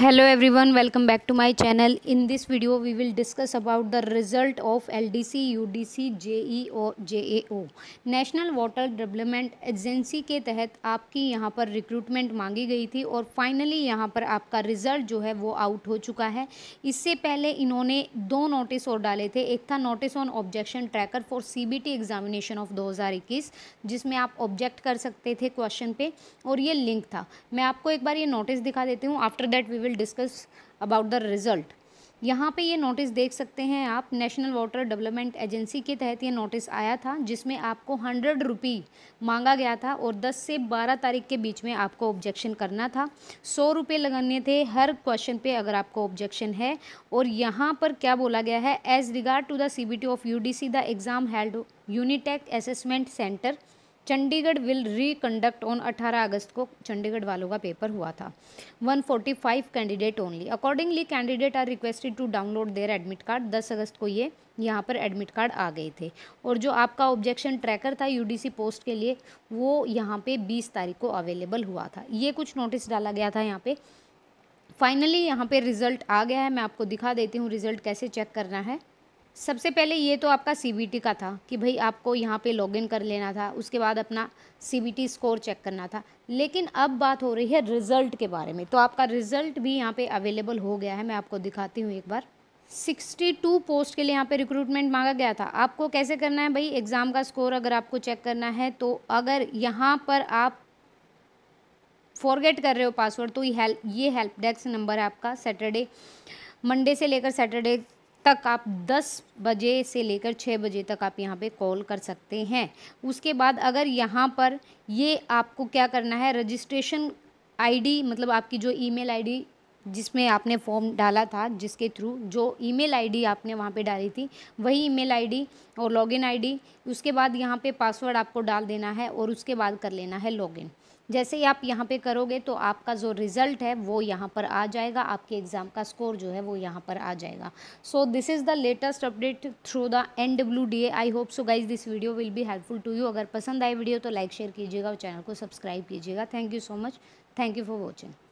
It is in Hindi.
hello hello everyone welcome back to my channel in this video we will discuss about the result of ldc udc jeo jao national water development agency के तहत आपकी यहां पर रिक्रूटमेंट मांगी गई थी और फाइनली यहां पर आपका रिजल्ट जो है वो आउट हो चुका है इससे पहले इन्होंने दो नोटिस और डाले थे एक था notice on objection tracker for the examination of इक्कीस जिसमें आप ऑब्जेक्ट कर सकते थे क्वेश्चन पे और ये लिंक था मैं आपको एक बार ये नोटिस दिखा देती हूँ after that we will will discuss about the result यहाँ पे ये नोटिस देख सकते हैं आप नेशनल वाटर डेवलपमेंट एजेंसी के तहत ये नोटिस आया था जिसमें आपको हंड्रेड रुपी मांगा गया था और 10 से 12 तारीख के बीच में आपको ऑब्जेक्शन करना था सौ रुपये लगाने थे हर क्वेश्चन पे अगर आपको ऑब्जेक्शन है और यहाँ पर क्या बोला गया है as regard to the C of U the exam held Unitech assessment centre Chandigarh will conduct on 18 अगस्त को चंडीगढ़ वालों का पेपर हुआ था 145 candidate only accordingly candidate are requested to download their admit card 10 अगस्त को ये यहाँ पर एडमिट कार्ड आ गए थे और जो आपका ऑब्जेक्शन ट्रैकर था यूडीसी पोस्ट के लिए वो यहाँ पे 20 तारीख को अवेलेबल हुआ था ये कुछ नोटिस डाला गया था यहाँ पर फाइनली यहाँ पर रिज़ल्ट आ गया है मैं आपको दिखा देती हूँ रिज़ल्ट कैसे चेक करना है सबसे पहले ये तो आपका सी का था कि भाई आपको यहाँ पे लॉगिन कर लेना था उसके बाद अपना सी स्कोर चेक करना था लेकिन अब बात हो रही है रिज़ल्ट के बारे में तो आपका रिज़ल्ट भी यहाँ पे अवेलेबल हो गया है मैं आपको दिखाती हूँ एक बार 62 पोस्ट के लिए यहाँ पे रिक्रूटमेंट मांगा गया था आपको कैसे करना है भाई एग्ज़ाम का स्कोर अगर आपको चेक करना है तो अगर यहाँ पर आप फॉरगेट कर रहे हो पासवर्ड तो ये हेल्प ये हेल्प डेस्क नंबर है आपका सैटरडे मंडे से लेकर सैटरडे तक आप 10 बजे से लेकर 6 बजे तक आप यहाँ पे कॉल कर सकते हैं उसके बाद अगर यहाँ पर ये आपको क्या करना है रजिस्ट्रेशन आईडी मतलब आपकी जो ईमेल आईडी जिसमें आपने फॉर्म डाला था जिसके थ्रू जो ईमेल आईडी आपने वहाँ पे डाली थी वही ईमेल आईडी और लॉगिन आईडी उसके बाद यहाँ पे पासवर्ड आपको डाल देना है और उसके बाद कर लेना है लॉगिन जैसे ही आप यहाँ पे करोगे तो आपका जो रिज़ल्ट है वो यहाँ पर आ जाएगा आपके एग्ज़ाम का स्कोर जो है वो यहाँ पर आ जाएगा so this is the latest update through the N W D A I hope so guys this video will be helpful to you अगर पसंद आए वीडियो तो लाइक शेयर कीजिएगा और चैनल को सब्सक्राइब कीजिएगा thank you so much thank you for watching